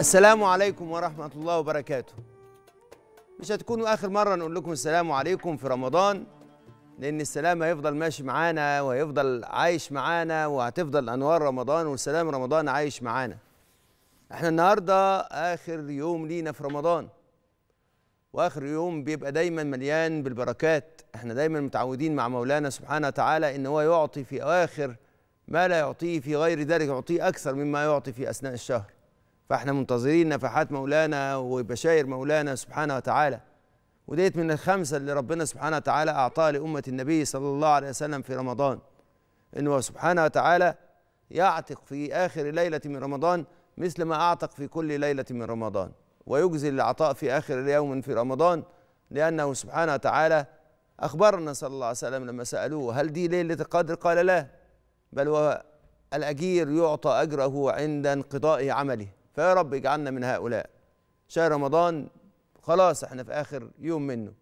السلام عليكم ورحمة الله وبركاته مش هتكونوا آخر مرة نقول لكم السلام عليكم في رمضان لأن السلام هيفضل ماشي معانا وهيفضل عايش معانا وهتفضل أنوار رمضان والسلام رمضان عايش معانا احنا النهاردة آخر يوم لينا في رمضان واخر يوم بيبقى دايما مليان بالبركات احنا دايما متعودين مع مولانا سبحانه وتعالى ان هو يعطي في اواخر ما لا يعطيه في غير ذلك يعطيه اكثر مما يعطي في اثناء الشهر فاحنا منتظرين نفحات مولانا وبشائر مولانا سبحانه وتعالى وديت من الخمسة اللي ربنا سبحانه وتعالى أعطاها لأمة النبي صلى الله عليه وسلم في رمضان إنه سبحانه وتعالى يعتق في آخر ليلة من رمضان مثل ما أعتق في كل ليلة من رمضان ويجزي العطاء في آخر يوم في رمضان لأنه سبحانه وتعالى أخبرنا صلى الله عليه وسلم لما سألوه هل دي ليلة القدر قال لا بل هو الاجير يعطى أجره عند انقضاء عمله فيا رب اجعلنا من هؤلاء شهر رمضان خلاص احنا في اخر يوم منه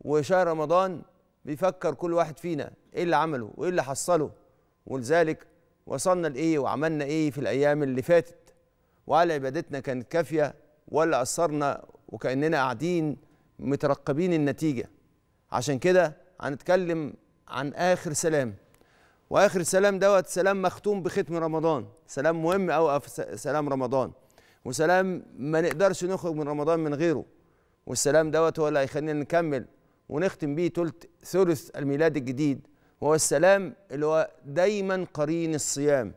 وشهر رمضان بيفكر كل واحد فينا ايه اللي عمله وايه اللي حصله ولذلك وصلنا لايه وعملنا ايه في الايام اللي فاتت وعلى عبادتنا كانت كافيه ولا اثرنا وكاننا قاعدين مترقبين النتيجه عشان كده هنتكلم عن اخر سلام واخر سلام دوت سلام مختوم بختم رمضان سلام مهم او سلام رمضان وسلام ما نقدرش نخرج من رمضان من غيره والسلام دوت هو اللي هيخلينا نكمل ونختم بيه ثلث ثلث الميلاد الجديد وهو السلام اللي هو دايما قرين الصيام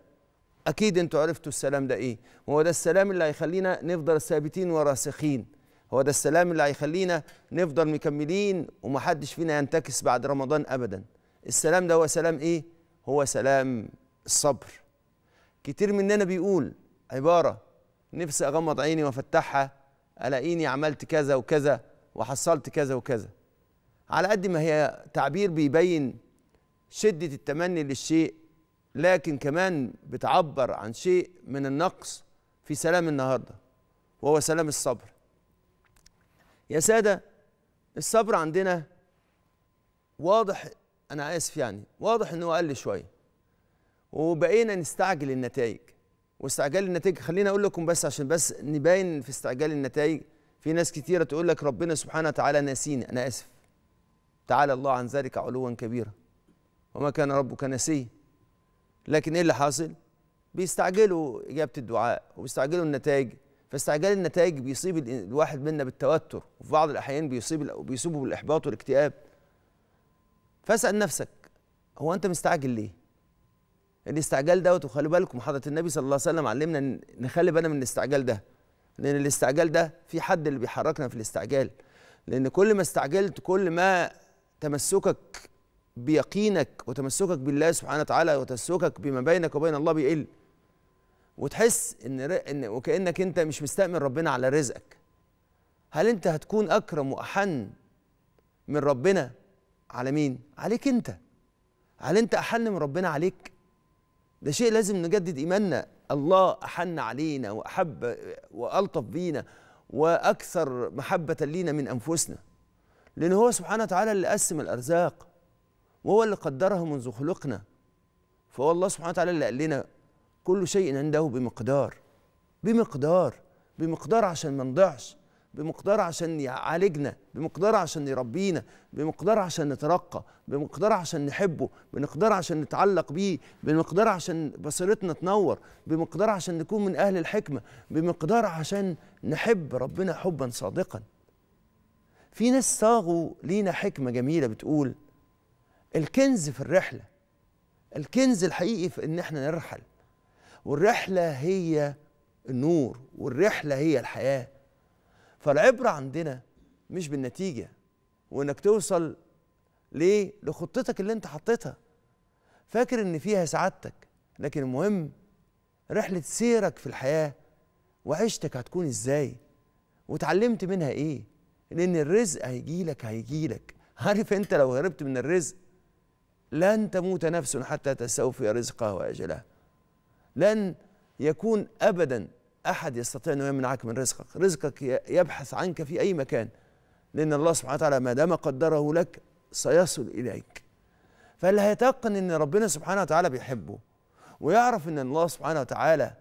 اكيد انتوا عرفتوا السلام ده ايه وهو ده السلام اللي هيخلينا نفضل ثابتين وراسخين هو ده السلام اللي هيخلينا نفضل مكملين ومحدش فينا ينتكس بعد رمضان ابدا السلام ده هو سلام ايه هو سلام الصبر كتير مننا بيقول عبارة نفسي أغمض عيني وأفتحها ألاقيني عملت كذا وكذا وحصلت كذا وكذا على قد ما هي تعبير بيبين شدة التمني للشيء لكن كمان بتعبر عن شيء من النقص في سلام النهارده وهو سلام الصبر يا سادة الصبر عندنا واضح انا اسف يعني واضح انه اقل شويه وبقينا نستعجل النتائج واستعجال النتائج خليني اقول لكم بس عشان بس نبين في استعجال النتائج في ناس كتيره تقول لك ربنا سبحانه وتعالى ناسيني انا اسف تعالى الله عن ذلك علوا كبيرا وما كان ربك ناسيا لكن ايه اللي حاصل بيستعجلوا اجابه الدعاء وبيستعجلوا النتائج فاستعجال النتائج بيصيب الواحد منا بالتوتر وفي بعض الاحيان بيصيب بيصيبه بالاحباط والاكتئاب فاسال نفسك هو انت مستعجل ليه يعني الاستعجال دوت وخلي بالكم حضره النبي صلى الله عليه وسلم علمنا نخلي بالنا من الاستعجال ده لان الاستعجال ده في حد اللي بيحركنا في الاستعجال لان كل ما استعجلت كل ما تمسكك بيقينك وتمسكك بالله سبحانه وتعالى وتمسكك بما بينك وبين الله بيقل وتحس ان ان وكانك انت مش مستأمن ربنا على رزقك هل انت هتكون اكرم واحن من ربنا على مين؟ عليك انت هل انت احن من ربنا عليك؟ ده شيء لازم نجدد ايماننا الله احن علينا واحب والطف بينا واكثر محبه لينا من انفسنا لان هو سبحانه وتعالى اللي قسم الارزاق وهو اللي قدرها منذ خلقنا فهو الله سبحانه وتعالى اللي قال لنا كل شيء عنده بمقدار بمقدار بمقدار عشان ما نضيعش بمقدار عشان يعالجنا بمقدار عشان يربينا بمقدار عشان نترقى بمقدار عشان نحبه بمقدار عشان نتعلق بيه بمقدار عشان بصيرتنا تنور بمقدار عشان نكون من أهل الحكمة بمقدار عشان نحب ربنا حبا صادقا في ناس صاغوا لينا حكمة جميلة بتقول الكنز في الرحلة الكنز الحقيقي في إن إحنا نرحل والرحلة هي النور والرحلة هي الحياة فالعبرة عندنا مش بالنتيجة وإنك توصل ليه لخطتك اللي أنت حطيتها فاكر إن فيها سعادتك لكن المهم رحلة سيرك في الحياة وعيشتك هتكون إزاي وتعلمت منها إيه لأن الرزق هيجيلك هيجيلك عارف أنت لو هربت من الرزق لن تموت نفس حتى تستوفي رزقها وأجلها لن يكون أبدا أحد يستطيع أنه يمنعك من رزقك رزقك يبحث عنك في أي مكان لأن الله سبحانه وتعالى ما دام قدره لك سيصل إليك فاللي هيتيقن أن ربنا سبحانه وتعالى بيحبه ويعرف أن الله سبحانه وتعالى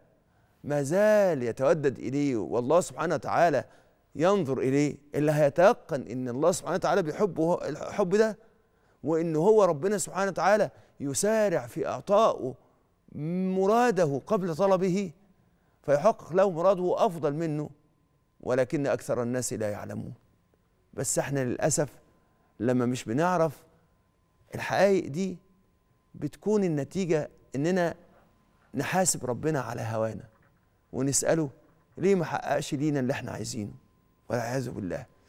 ما زال يتودد إليه والله سبحانه وتعالى ينظر إليه اللي هيتيقن أن الله سبحانه وتعالى بيحبه الحب ده وأن هو ربنا سبحانه وتعالى يسارع في إعطائه مراده قبل طلبه فيحقق له مراده أفضل منه ولكن أكثر الناس لا يعلمون بس احنا للأسف لما مش بنعرف الحقائق دي بتكون النتيجة إننا نحاسب ربنا على هوانا ونسأله ليه ما حققش لينا اللي احنا عايزينه والعياذ بالله